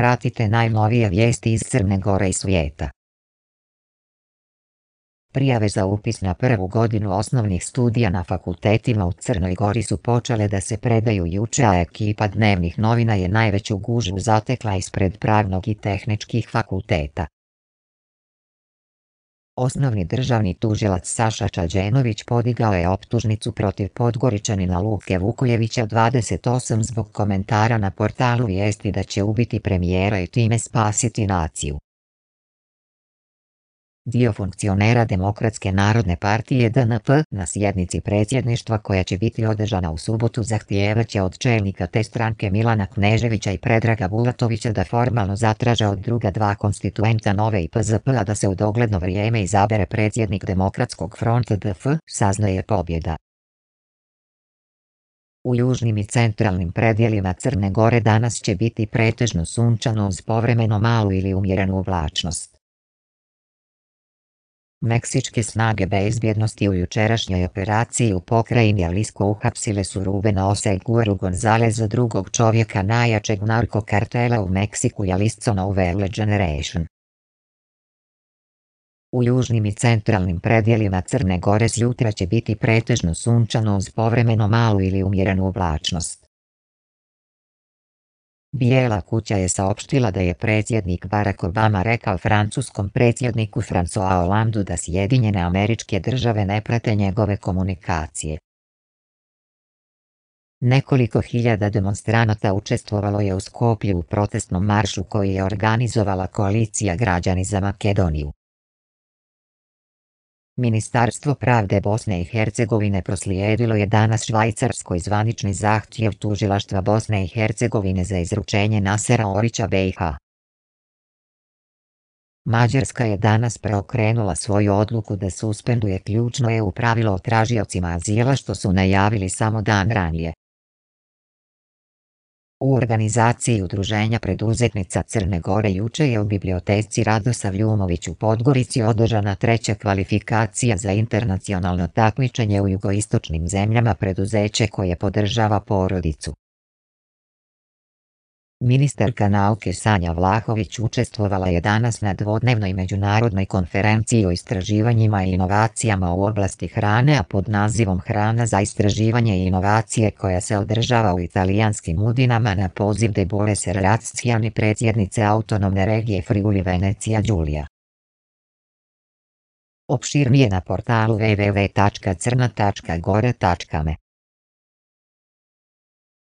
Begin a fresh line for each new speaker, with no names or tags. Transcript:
Pratite najnovije vijesti iz Crne Gore i svijeta. Prijave za upis na prvu godinu osnovnih studija na fakultetima u Crnoj Gori su počele da se predaju juče, a ekipa dnevnih novina je najveću gužu zatekla ispred pravnog i tehničkih fakulteta. Osnovni državni tužilac Saša Čađenović podigao je optužnicu protiv Podgoričanina Luke Vukojevića 28 zbog komentara na portalu vijesti da će ubiti premijera i time spasiti naciju dio funkcionera Demokratske narodne partije DNP na sjednici predsjedništva koja će biti održana u subotu će od čelnika te stranke Milana Kneževića i Predraga Bulatovića da formalno zatraže od druga dva konstituenta nove i PZP a da se u dogledno vrijeme izabere predsjednik Demokratskog fronta DF, saznaje pobjeda. U južnim i centralnim predijelima Crne Gore danas će biti pretežno sunčano uz povremeno malu ili umjerenu oblačnost. Meksičke snage bezbjednosti u jučerašnjoj operaciji u pokrajini alisko uhapsile su Rubena Gonzalez za drugog čovjeka najjačeg narkokartela u Meksiku Jalisco Nouvelle Generation. U južnim i centralnim predjelima Crne Gore s će biti pretežno sunčano uz povremeno malu ili umjerenu oblačnost. Bijela kuća je saopštila da je predsjednik Barack Obama rekao francuskom predsjedniku François Hollandu da Sjedinjene američke države ne prate njegove komunikacije. Nekoliko hiljada demonstranata učestvovalo je u Skoplju u protestnom maršu koji je organizovala koalicija građani za Makedoniju. Ministarstvo pravde Bosne i Hercegovine proslijedilo je danas Švajcarskoj zvanični zahtjev tužilaštva Bosne i Hercegovine za izručenje Nasera Orića BiH. Mađarska je danas preokrenula svoju odluku da suspenduje ključno EU pravilo o tražiocima azila što su najavili samo dan ranije. U organizaciji Udruženja preduzetnica Crne Gore juče je u biblioteci Radosav Ljumović u Podgorici održana treća kvalifikacija za internacionalno takmičenje u jugoistočnim zemljama preduzeće koje podržava porodicu. Ministarka nauke Sanja Vlahović učestvovala je danas na dvodnevnoj međunarodnoj konferenciji o istraživanjima i inovacijama u oblasti hrane a pod nazivom Hrana za istraživanje i inovacije koja se održava u italijanskim udinama na poziv Debore Serracijani predsjednice autonomne regije Friuli Venecija Đulija. Opširnije na portalu www.crna.gore.me